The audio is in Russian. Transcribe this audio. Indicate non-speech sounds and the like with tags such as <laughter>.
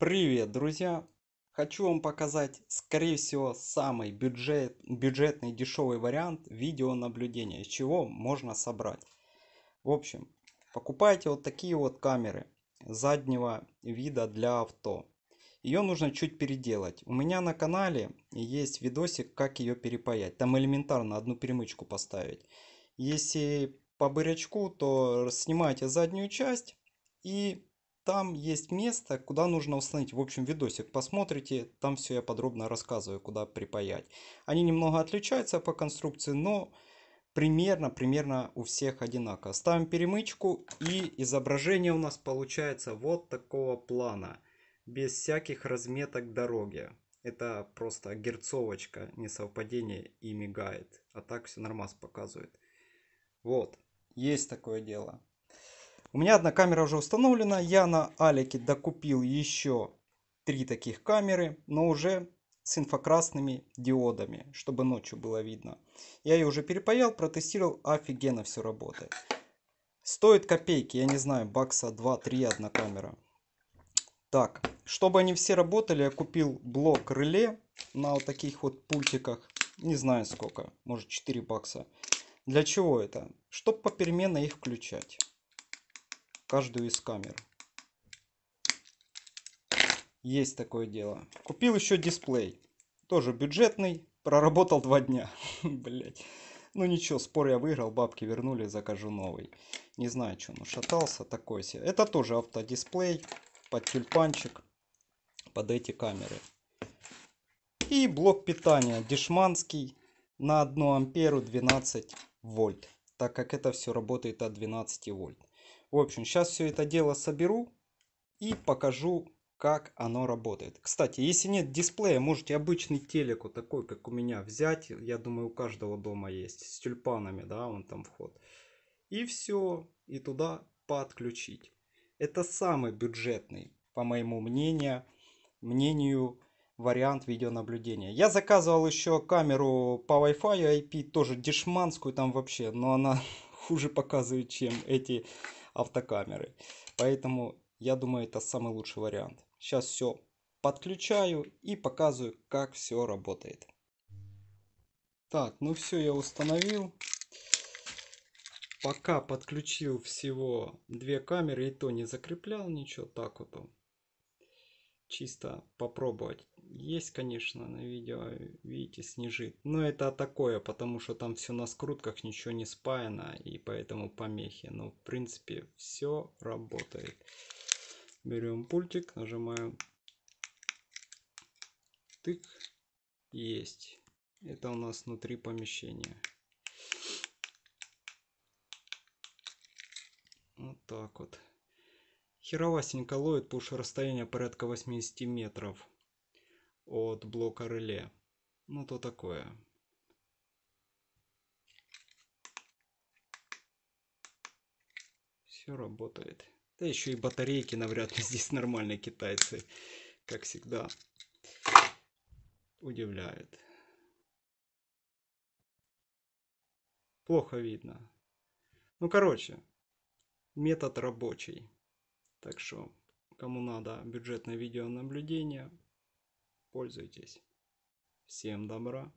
Привет, друзья! Хочу вам показать, скорее всего, самый бюджет, бюджетный дешевый вариант видеонаблюдения, из чего можно собрать. В общем, покупайте вот такие вот камеры заднего вида для авто. Ее нужно чуть переделать. У меня на канале есть видосик, как ее перепаять. Там элементарно одну перемычку поставить. Если по бурячку, то снимайте заднюю часть и там есть место, куда нужно установить. В общем, видосик посмотрите, там все я подробно рассказываю, куда припаять. Они немного отличаются по конструкции, но примерно, примерно у всех одинаково. Ставим перемычку и изображение у нас получается вот такого плана. Без всяких разметок дороги. Это просто герцовочка, несовпадение и мигает. А так все нормас показывает. Вот, есть такое дело. У меня одна камера уже установлена. Я на Алике докупил еще три таких камеры, но уже с инфокрасными диодами, чтобы ночью было видно. Я ее уже перепаял, протестировал, офигенно все работает. Стоит копейки, я не знаю, бакса 2-3 одна камера. Так, чтобы они все работали, я купил блок реле на вот таких вот пультиках. Не знаю сколько, может 4 бакса. Для чего это? Чтобы попеременно их включать каждую из камер. Есть такое дело. Купил еще дисплей. Тоже бюджетный. Проработал два дня. <laughs> Блять. Ну ничего, спор я выиграл, бабки вернули, закажу новый. Не знаю, что он шатался, такой себе. Это тоже автодисплей под тюльпанчик, под эти камеры. И блок питания дешманский на 1 амперу 12 вольт, так как это все работает от 12 вольт. В общем, сейчас все это дело соберу и покажу, как оно работает. Кстати, если нет дисплея, можете обычный телек, вот такой, как у меня, взять. Я думаю, у каждого дома есть. С тюльпанами, да, он там вход. И все. И туда подключить. Это самый бюджетный, по моему мнению, мнению вариант видеонаблюдения. Я заказывал еще камеру по Wi-Fi IP, а тоже дешманскую там вообще, но она <laughs> хуже показывает, чем эти автокамеры. Поэтому я думаю, это самый лучший вариант. Сейчас все подключаю и показываю, как все работает. Так, ну все я установил. Пока подключил всего две камеры, и то не закреплял ничего. Так вот, чисто попробовать. Есть, конечно, на видео, видите, снежит. Но это такое, потому что там все на скрутках, ничего не спаяно, и поэтому помехи. Но, в принципе, все работает. Берем пультик, нажимаем. Тык. Есть. Это у нас внутри помещения. Вот так вот. Херовасенько ловит, потому что расстояние порядка 80 метров от блока реле. Ну то такое. Все работает. Да еще и батарейки навряд ли <laughs> здесь нормальные китайцы, как всегда. удивляют. Плохо видно. Ну, короче, метод рабочий. Так что, кому надо бюджетное видеонаблюдение, Пользуйтесь. Всем добра.